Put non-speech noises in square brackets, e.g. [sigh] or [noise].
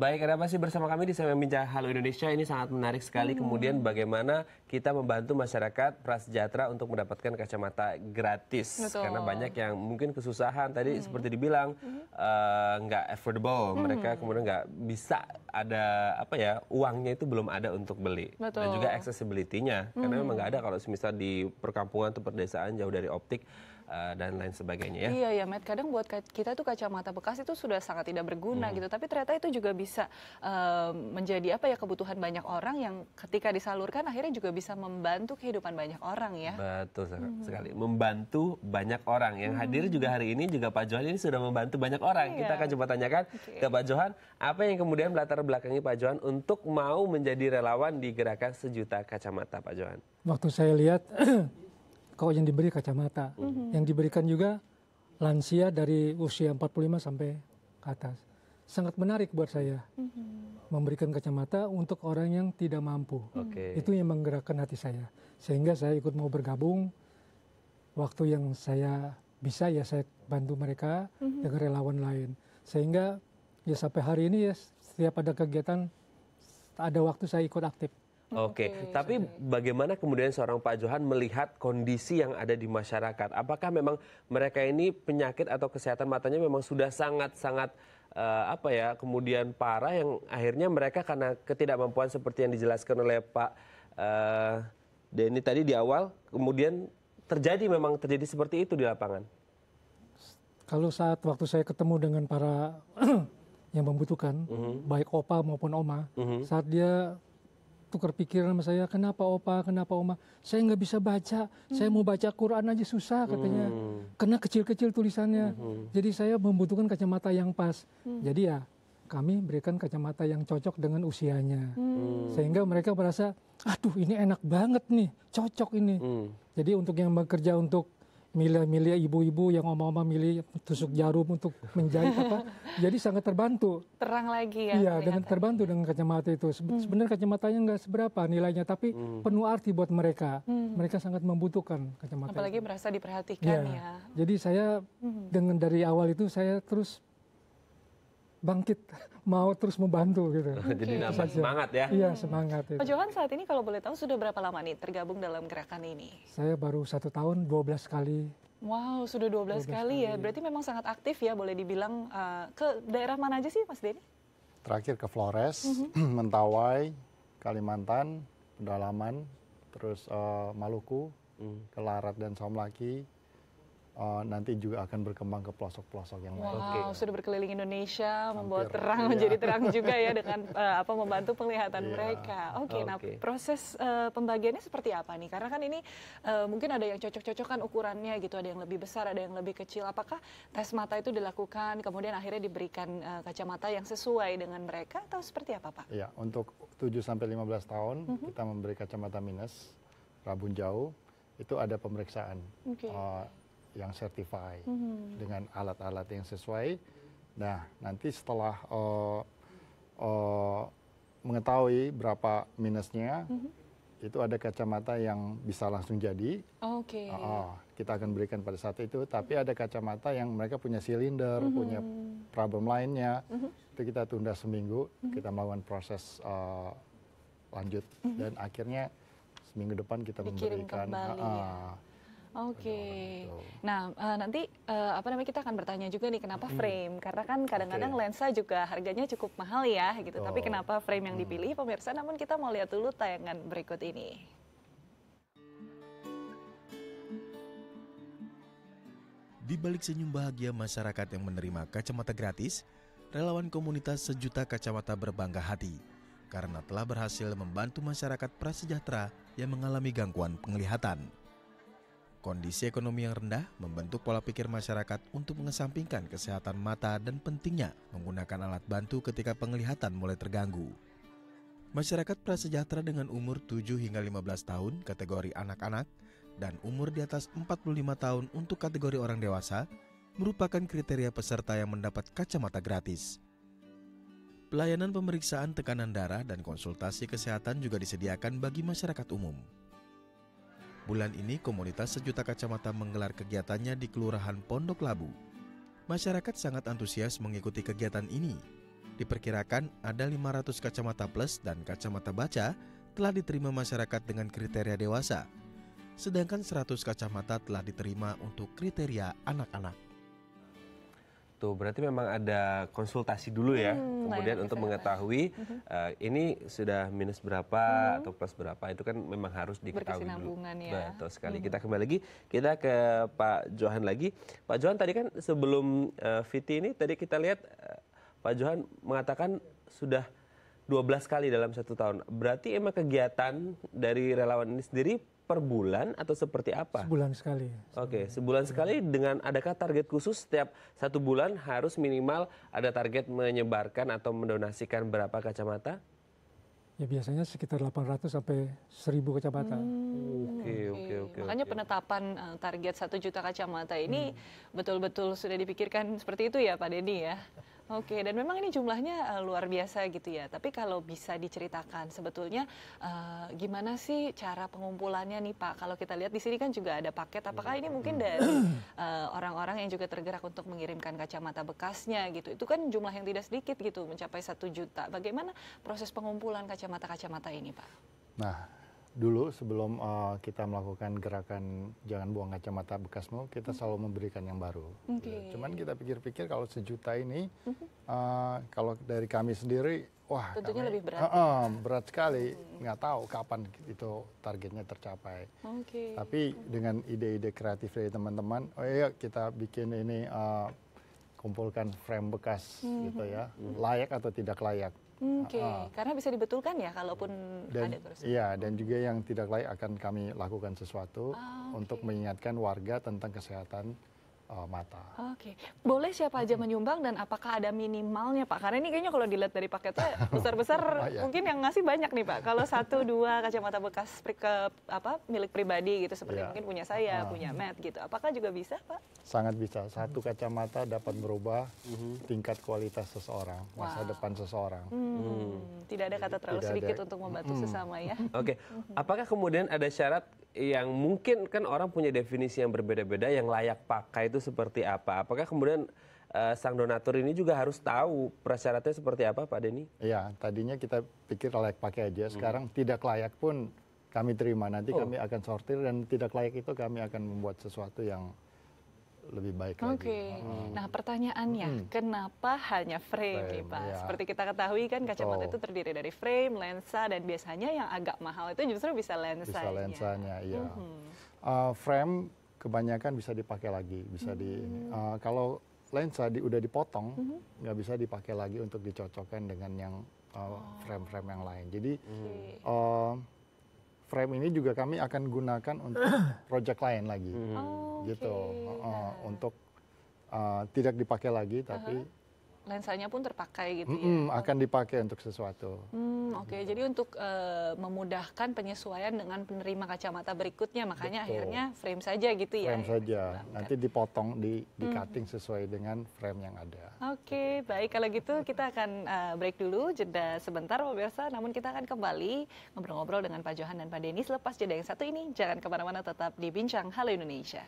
Baik, ada apa sih bersama kami di Saya Bincang Halo Indonesia. Ini sangat menarik sekali. Hmm. Kemudian bagaimana kita membantu masyarakat prasejahtera untuk mendapatkan kacamata gratis. Betul. Karena banyak yang mungkin kesusahan. Tadi hmm. seperti dibilang hmm. Eh, nggak hmm. uh, affordable. Hmm. Mereka kemudian nggak bisa ada apa ya uangnya itu belum ada untuk beli. Betul. Dan juga accessibility-nya. Karena hmm. memang nggak ada kalau misal di perkampungan atau perdesaan jauh dari optik Eh, dan lain sebagainya ya. Iya ya, Matt. Kadang buat kita tuh kacamata bekas itu sudah sangat tidak berguna hmm. gitu, tapi ternyata itu juga bisa uh, menjadi apa ya kebutuhan banyak orang yang ketika disalurkan akhirnya juga bisa membantu kehidupan banyak orang ya. Betul hmm. sekali. Membantu banyak orang. Yang hmm. hadir juga hari ini juga Pak Johan ini sudah membantu banyak orang. Iya. Kita akan coba tanyakan okay. ke Pak Johan apa yang kemudian latar belakangi Pak Johan untuk mau menjadi relawan di gerakan sejuta kacamata Pak Johan. Waktu saya lihat [clears throat] kok yang diberi kacamata. Mhm. Yang diberikan juga lansia dari usia 45 sampai ke atas. Sangat menarik buat saya. Mhm. Memberikan kacamata untuk orang yang tidak mampu. Okay. Itu yang menggerakkan hati saya. Sehingga saya ikut mau bergabung. Waktu yang saya bisa ya saya bantu mereka mhm. dengan relawan lain. Sehingga ya sampai hari ini ya setiap ada kegiatan ada waktu saya ikut aktif oke tapi bagaimana kemudian seorang pak johan melihat kondisi yang ada di masyarakat apakah memang mereka ini penyakit atau kesehatan matanya memang sudah sangat sangat eh, apa ya kemudian parah yang akhirnya mereka karena ketidakmampuan seperti yang dijelaskan oleh pak eh, Denny tadi di awal kemudian terjadi memang terjadi seperti itu di lapangan kalau saat waktu saya ketemu dengan para [clears throat] yang membutuhkan, mm -hmm. baik opa maupun oma, mm -hmm. saat dia tukar pikiran sama saya, kenapa opa, kenapa oma, saya nggak bisa baca, hmm. saya mau baca Quran aja susah katanya, hmm. karena kecil-kecil tulisannya, hmm. jadi saya membutuhkan kacamata yang pas, hmm. jadi ya kami berikan kacamata yang cocok dengan usianya, hmm. hmm. sehingga mereka merasa, aduh ini enak banget nih, cocok ini, hmm. jadi untuk yang bekerja untuk milih-milih ibu-ibu yang oma-oma milih tusuk jarum untuk menjahit apa. [laughs] Jadi sangat terbantu. Terang lagi ya. Iya, dengan terbantu dengan kacamata itu. Hmm. Sebenarnya hmm. kacamatanya nggak seberapa nilainya, tapi hmm. penuh arti buat mereka. Hmm. Mereka sangat membutuhkan kacamata. Apalagi itu. merasa diperhatikan ya. ya. Jadi saya hmm. dengan dari awal itu saya terus bangkit [laughs] mau terus membantu gitu. [laughs] Jadi nambah semangat ya. Iya semangat. Itu. Pak Johan saat ini kalau boleh tahu sudah berapa lama nih tergabung dalam gerakan ini? Saya baru satu tahun 12 kali. Wow sudah 12, 12 kali, kali ya. Iya. Berarti memang sangat aktif ya boleh dibilang uh, ke daerah mana aja sih Mas Denny? Terakhir ke Flores, mm -hmm. [clears throat] Mentawai, Kalimantan, Pedalaman, terus uh, Maluku, mm. ke Larat dan Somlaki, uh, nanti juga akan berkembang ke pelosok-pelosok yang lain. Wow, okay. sudah berkeliling Indonesia, Hampir, membawa iya. terang iya. menjadi terang juga ya dengan uh, [laughs] apa membantu penglihatan yeah. mereka. Oke, okay, okay. nah proses uh, pembagiannya seperti apa nih? Karena kan ini uh, mungkin ada yang cocok-cocokan ukurannya gitu, ada yang lebih besar, ada yang lebih kecil. Apakah tes mata itu dilakukan kemudian akhirnya diberikan uh, kacamata yang sesuai dengan mereka atau seperti apa, Pak? Ya, untuk 7 sampai 15 tahun mm -hmm. kita memberi kacamata minus rabun jauh itu ada pemeriksaan. Okay. Uh, yang certified hmm. dengan alat-alat yang sesuai. Nah, nanti setelah uh, uh, mengetahui berapa minusnya, hmm. itu ada kacamata yang bisa langsung jadi. Oke. Okay. Uh, ah, kita akan berikan pada saat itu. Tapi ada kacamata yang mereka punya silinder, hmm. punya problem lainnya. Hmm. Itu kita tunda seminggu. Hmm. Kita melakukan proses uh, lanjut hmm. dan akhirnya seminggu depan kita Dikirim memberikan. Kembali, uh, ya Oke. Okay. Nah, uh, nanti uh, apa namanya kita akan bertanya juga nih kenapa hmm. frame? Karena kan kadang-kadang okay. lensa juga harganya cukup mahal ya gitu. Oh. Tapi kenapa frame yang hmm. dipilih pemirsa? Namun kita mau lihat dulu tayangan berikut ini. Di balik senyum bahagia masyarakat yang menerima kacamata gratis, relawan komunitas sejuta kacamata berbangga hati karena telah berhasil membantu masyarakat prasejahtera yang mengalami gangguan penglihatan. Kondisi ekonomi yang rendah membentuk pola pikir masyarakat untuk mengesampingkan kesehatan mata dan pentingnya menggunakan alat bantu ketika penglihatan mulai terganggu. Masyarakat prasejahtera dengan umur 7 hingga 15 tahun kategori anak-anak dan umur di atas 45 tahun untuk kategori orang dewasa merupakan kriteria peserta yang mendapat kacamata gratis. Pelayanan pemeriksaan tekanan darah dan konsultasi kesehatan juga disediakan bagi masyarakat umum. Bulan ini komunitas sejuta kacamata menggelar kegiatannya di Kelurahan Pondok Labu. Masyarakat sangat antusias mengikuti kegiatan ini. Diperkirakan ada 500 kacamata plus dan kacamata baca telah diterima masyarakat dengan kriteria dewasa, sedangkan 100 kacamata telah diterima untuk kriteria anak-anak itu berarti memang ada konsultasi dulu ya, hmm, kemudian nah, untuk mengetahui uh, ini sudah minus berapa hmm. atau plus berapa itu kan memang harus diketahui dulu. Ya. Betul sekali. Hmm. Kita kembali lagi, kita ke Pak Johan lagi. Pak Johan tadi kan sebelum uh, eh, Viti ini tadi kita lihat uh, Pak Johan mengatakan sudah 12 kali dalam satu tahun. Berarti emang kegiatan dari relawan ini sendiri per bulan atau seperti apa? Sebulan sekali. Oke, okay, sebulan sekali dengan adakah target khusus setiap satu bulan harus minimal ada target menyebarkan atau mendonasikan berapa kacamata? Ya biasanya sekitar 800 sampai 1000 kacamata. Hmm, oke, oke, oke. Makanya okay. penetapan eh, target 1 juta kacamata ini hmm. betul-betul hmm. Betul -betul sudah dipikirkan seperti itu ya Pak Dedi ya. Oke, dan memang ini jumlahnya uh, luar biasa gitu ya. Tapi kalau bisa diceritakan sebetulnya uh, gimana sih cara pengumpulannya nih Pak? Kalau kita lihat di sini kan juga ada paket. Apakah ini mungkin dari eh, orang-orang uh, yang juga tergerak untuk mengirimkan kacamata bekasnya gitu? Itu kan jumlah yang tidak sedikit gitu, mencapai satu juta. Bagaimana proses pengumpulan kacamata-kacamata ini Pak? Nah, dulu sebelum uh, kita melakukan gerakan jangan buang kacamata bekasmu, kita mm-hmm. selalu memberikan yang baru. Okay. Cuman kita pikir-pikir kalau sejuta ini, uh, kalau dari kami sendiri, wah tentunya kami, lebih berat. Uh, uh, berat sekali, mm-hmm. nggak hmm. tahu kapan itu targetnya tercapai. Okay. Tapi dengan ide-ide kreatif dari teman-teman, oh iya kita bikin ini uh, kumpulkan frame bekas -hmm. gitu ya, layak atau tidak layak. Oke, okay. uh, karena bisa dibetulkan ya kalaupun dan, ada terus. Iya, dan juga yang tidak layak akan kami lakukan sesuatu ah, okay. untuk mengingatkan warga tentang kesehatan uh, mata. Oke, okay. boleh siapa aja menyumbang dan apakah ada minimalnya Pak? Karena ini kayaknya kalau dilihat dari paketnya [laughs] besar-besar mungkin yang ngasih banyak nih Pak. Kalau satu dua kacamata bekas pri ke, apa milik pribadi gitu seperti yeah. mungkin punya saya, nah. punya Matt gitu. Apakah juga bisa Pak? Sangat bisa. Satu hmm. kacamata dapat merubah mm -hmm. tingkat kualitas seseorang, wow. masa depan seseorang. Hmm. Hmm. Tidak ada kata terlalu Tidak sedikit ada. untuk membantu hmm. sesama ya. Oke, okay. [laughs] apakah kemudian ada syarat yang mungkin kan orang punya definisi yang berbeda-beda yang layak pakai itu seperti apa? Apakah kemudian uh, sang donatur ini juga harus tahu persyaratnya seperti apa Pak Denny? Iya, tadinya kita pikir layak pakai aja. Hmm. Sekarang hmm. tidak layak pun kami terima. Nanti oh. kami akan sortir dan tidak layak itu kami akan membuat sesuatu yang lebih baik okay. lagi. Oke. Hmm. Nah, pertanyaannya, hmm. kenapa hanya frame, frame Pak? Ya. Seperti kita ketahui kan kacamata Betul. itu terdiri dari frame, lensa dan biasanya yang agak mahal itu justru bisa lensanya. Bisa ya. lensanya, iya. Hmm. Uh, frame kebanyakan bisa dipakai lagi, bisa hmm. di uh, eh, kalau lensa di, udah dipotong mhm. nggak hmm. bisa dipakai lagi untuk dicocokkan dengan yang eh, oh. frame-frame uh, oh. yang lain. Jadi okay. uh, frame ini juga kami akan gunakan untuk [clears throat] project lain lagi. Hmm. Oh, gitu. Uh, untuk uh, tidak dipakai lagi tapi uh -huh lensanya pun terpakai gitu mm -hmm, ya? akan dipakai untuk sesuatu. Hmm, Oke, okay. gitu. jadi untuk uh, memudahkan penyesuaian dengan penerima kacamata berikutnya, makanya Betul. akhirnya frame saja gitu ya? Frame saja, nanti dipotong, di, di cutting hmm. sesuai dengan frame yang ada. Oke, okay, gitu. baik kalau gitu kita akan uh, break dulu, jeda sebentar pemirsa, namun kita akan kembali ngobrol-ngobrol dengan Pak Johan dan Pak Denis lepas jeda yang satu ini. Jangan kemana-mana, tetap di Bincang Halo Indonesia.